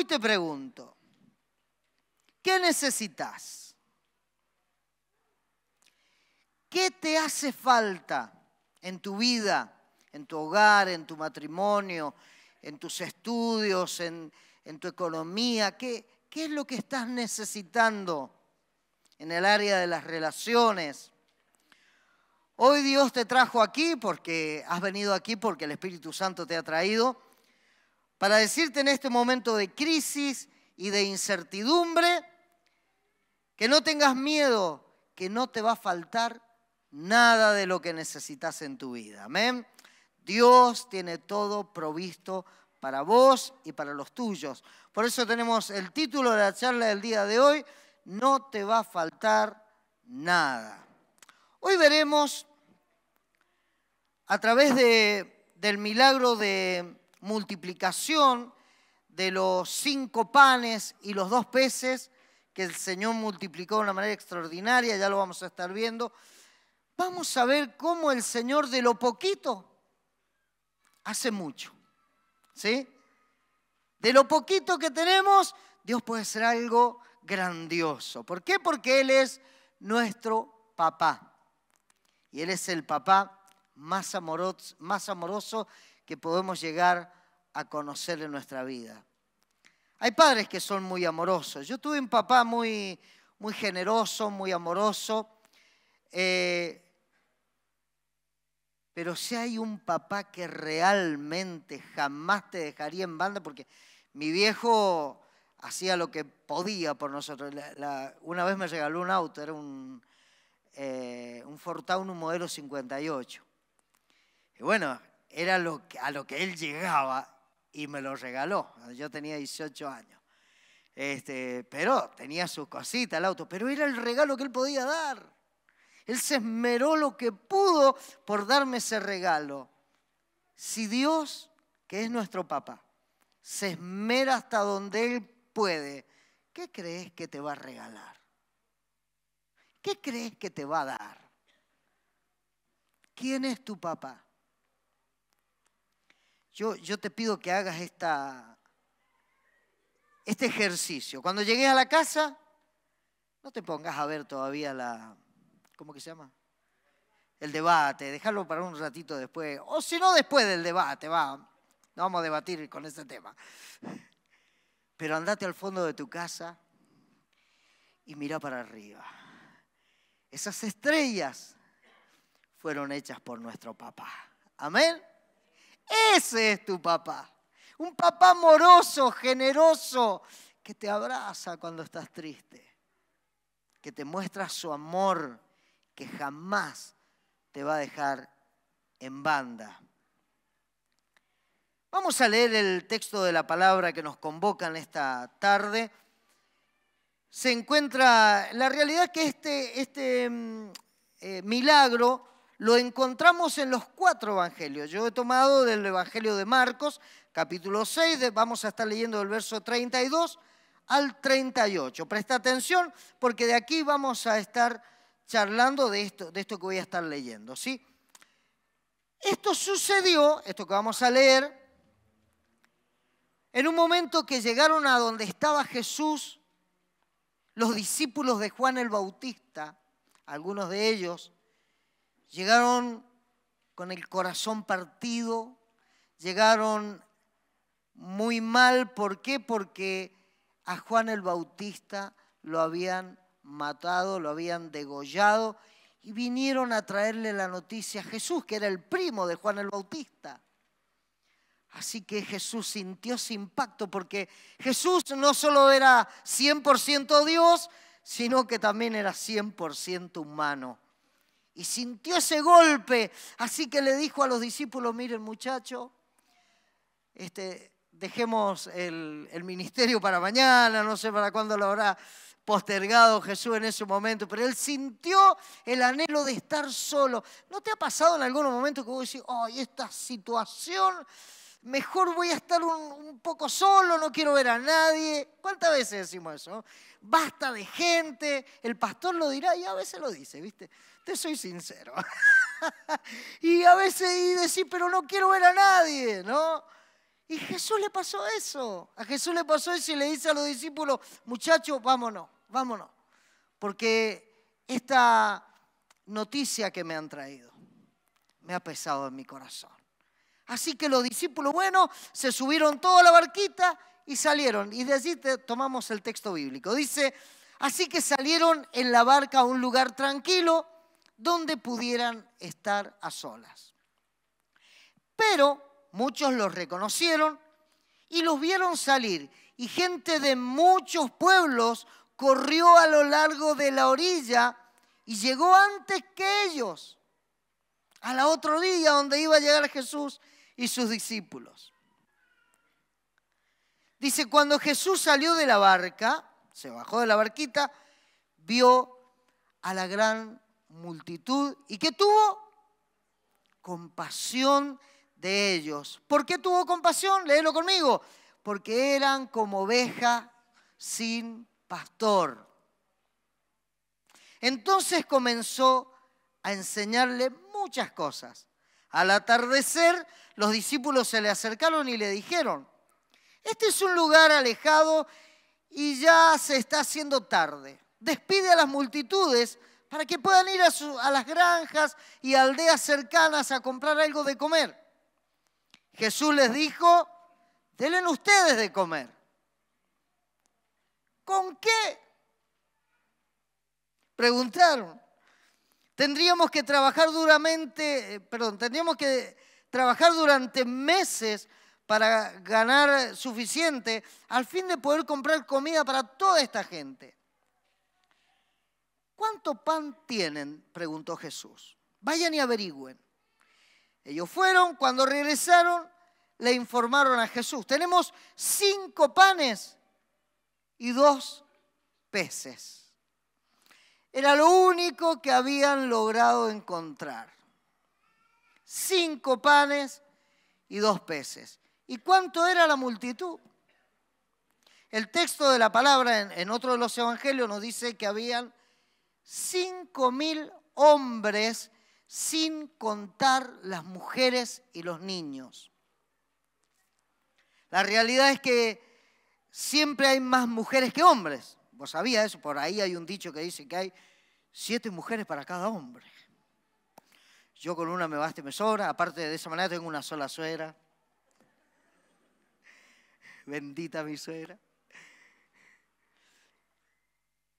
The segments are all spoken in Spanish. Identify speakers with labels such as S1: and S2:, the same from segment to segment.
S1: Hoy te pregunto, ¿qué necesitas? ¿Qué te hace falta en tu vida, en tu hogar, en tu matrimonio, en tus estudios, en, tu economía? ¿Qué es lo que estás necesitando en el área de las relaciones? Hoy Dios te trajo aquí porque has venido aquí porque el Espíritu Santo te ha traído para decirte en este momento de crisis y de incertidumbre que no tengas miedo, que no te va a faltar nada de lo que necesitas en tu vida. Amén. Dios tiene todo provisto para vos y para los tuyos. Por eso tenemos el título de la charla del día de hoy, No te va a faltar nada. Hoy veremos a través del milagro de multiplicación de los cinco panes y los dos peces que el Señor multiplicó de una manera extraordinaria, ya lo vamos a estar viendo. Vamos a ver cómo el Señor de lo poquito hace mucho. ¿Sí? De lo poquito que tenemos, Dios puede hacer algo grandioso. ¿Por qué? Porque Él es nuestro papá. Y Él es el papá más amoroso, más amoroso que podemos llegar a conocer en nuestra vida. Hay padres que son muy amorosos. Yo tuve un papá muy, muy generoso, muy amoroso. Eh, pero si hay un papá que realmente jamás te dejaría en banda, porque mi viejo hacía lo que podía por nosotros. una vez me regaló un auto, era un, eh, un Ford modelo 58. Y bueno, era lo a lo que él llegaba y me lo regaló. Yo tenía 18 años. Este, pero tenía su cosita el auto, pero era el regalo que él podía dar. Él se esmeró lo que pudo por darme ese regalo. Si Dios, que es nuestro papá, se esmera hasta donde él puede, ¿qué crees que te va a regalar? ¿Qué crees que te va a dar? ¿Quién es tu papá? Yo, te pido que hagas esta, este ejercicio. Cuando llegues a la casa, no te pongas a ver todavía la, ¿cómo que se llama? El debate, dejarlo para un ratito después, o si no, después del debate, va, no vamos a debatir con ese tema. Pero andate al fondo de tu casa y mira para arriba. Esas estrellas fueron hechas por nuestro papá. Amén. Ese es tu papá. Un papá amoroso, generoso, que te abraza cuando estás triste, que te muestra su amor, que jamás te va a dejar en banda. Vamos a leer el texto de la palabra que nos convoca en esta tarde. Se encuentra la realidad que este, este mm, eh, milagro lo encontramos en los cuatro evangelios. Yo he tomado del evangelio de Marcos, capítulo 6, vamos a estar leyendo del verso 32 al 38. Presta atención porque de aquí vamos a estar charlando de esto, de esto que voy a estar leyendo, ¿sí? Esto sucedió, esto que vamos a leer, en un momento que llegaron a donde estaba Jesús, los discípulos de Juan el Bautista, algunos de ellos, Llegaron con el corazón partido, llegaron muy mal. ¿Por qué? Porque a Juan el Bautista lo habían matado, lo habían degollado y vinieron a traerle la noticia a Jesús, que era el primo de Juan el Bautista. Así que Jesús sintió ese impacto porque Jesús no solo era 100% Dios, sino que también era 100% humano y sintió ese golpe. Así que le dijo a los discípulos, miren muchacho este, dejemos el, ministerio para mañana, no sé para cuándo lo habrá postergado Jesús en ese momento, pero él sintió el anhelo de estar solo. ¿No te ha pasado en algún momento que vos decís, ay, esta situación mejor voy a estar un, poco solo, no quiero ver a nadie. ¿Cuántas veces decimos eso? Basta de gente, el pastor lo dirá y a veces lo dice, ¿viste? Te soy sincero. y a veces y decir, pero no quiero ver a nadie, ¿no? Y Jesús le pasó eso. A Jesús le pasó eso y le dice a los discípulos, muchachos, vámonos, vámonos. Porque esta noticia que me han traído me ha pesado en mi corazón Así que los discípulos, bueno, se subieron toda la barquita y salieron. Y de allí tomamos el texto bíblico. Dice, así que salieron en la barca a un lugar tranquilo donde pudieran estar a solas. Pero muchos los reconocieron y los vieron salir. Y gente de muchos pueblos corrió a lo largo de la orilla y llegó antes que ellos a la otro día donde iba a llegar Jesús y sus discípulos. Dice, cuando Jesús salió de la barca, se bajó de la barquita, vio a la gran multitud y que tuvo compasión de ellos. ¿Por qué tuvo compasión? Léelo conmigo. Porque eran como ovejas sin pastor. Entonces comenzó a enseñarle muchas cosas al atardecer, los discípulos se le acercaron y le dijeron, este es un lugar alejado y ya se está haciendo tarde. Despide a las multitudes para que puedan ir a, las granjas y aldeas cercanas a comprar algo de comer. Jesús les dijo, denle ustedes de comer. ¿Con qué? Preguntaron. Tendríamos que trabajar duramente, eh, perdón, tendríamos que trabajar durante meses para ganar suficiente al fin de poder comprar comida para toda esta gente. ¿Cuánto pan tienen? preguntó Jesús. Vayan y averigüen. Ellos fueron, cuando regresaron, le informaron a Jesús, tenemos cinco panes y dos peces. Era lo único que habían logrado encontrar. Cinco panes y dos peces. ¿Y cuánto era la multitud? El texto de la palabra en, otro de los evangelios nos dice que habían cinco mil hombres sin contar las mujeres y los niños. La realidad es que siempre hay más mujeres que hombres. Vos sabías eso, por ahí hay un dicho que dice que hay siete mujeres para cada hombre. Yo con una me baste y me sobra, aparte de esa manera tengo una sola suegra. Bendita mi suegra.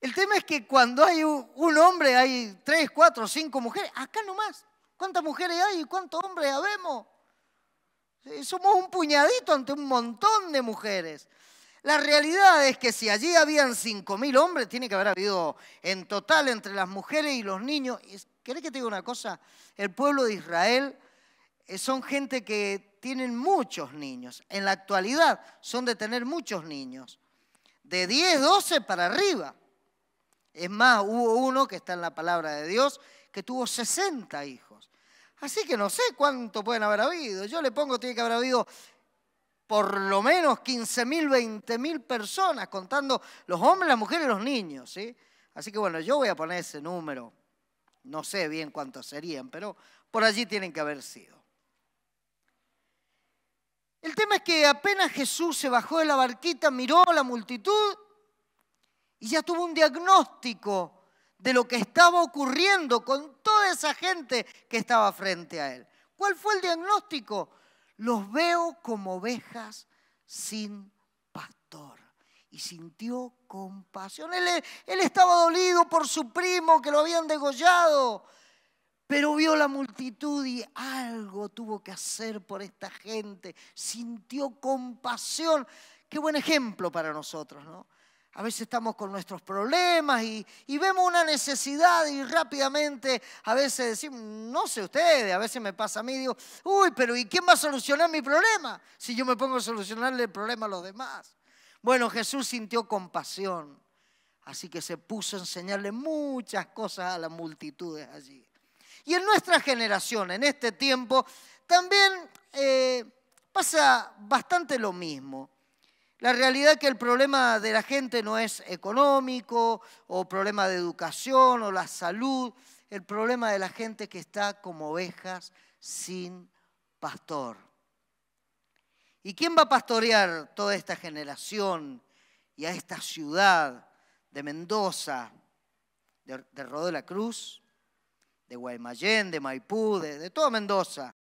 S1: El tema es que cuando hay un hombre hay tres, cuatro, cinco mujeres. Acá nomás. ¿Cuántas mujeres hay y cuántos hombres habemos? Eh, somos un puñadito ante un montón de mujeres. La realidad es que si allí habían 5.000 hombres, tiene que haber habido en total entre las mujeres y los niños. ¿Querés que te diga una cosa? El pueblo de Israel eh, son gente que tienen muchos niños. En la actualidad son de tener muchos niños. De 10, 12 para arriba. Es más, hubo uno que está en la palabra de Dios que tuvo 60 hijos. Así que no sé cuánto pueden haber habido. Yo le pongo, tiene que haber habido por lo menos 15.000, 20.000 personas, contando los hombres, las mujeres y los niños. ¿sí? Así que bueno, yo voy a poner ese número. No sé bien cuántos serían, pero por allí tienen que haber sido. El tema es que apenas Jesús se bajó de la barquita, miró a la multitud y ya tuvo un diagnóstico de lo que estaba ocurriendo con toda esa gente que estaba frente a él. ¿Cuál fue el diagnóstico? Los veo como ovejas sin pastor. Y sintió compasión. Él, estaba dolido por su primo que lo habían degollado. Pero vio la multitud y algo tuvo que hacer por esta gente. Sintió compasión. Qué buen ejemplo para nosotros, ¿no? A veces estamos con nuestros problemas y, vemos una necesidad y rápidamente a veces decimos, no sé ustedes, a veces me pasa a mí, digo, uy, pero ¿y quién va a solucionar mi problema si yo me pongo a solucionarle el problema a los demás? Bueno, Jesús sintió compasión, así que se puso a enseñarle muchas cosas a las multitudes allí. Y en nuestra generación, en este tiempo, también eh, pasa bastante lo mismo. La realidad es que el problema de la gente no es económico o problema de educación o la salud. El problema de la gente que está como ovejas sin pastor. ¿Y quién va a pastorear toda esta generación y a esta ciudad de Mendoza, de, de de la Cruz, de Guaymallén, de Maipú, de toda Mendoza?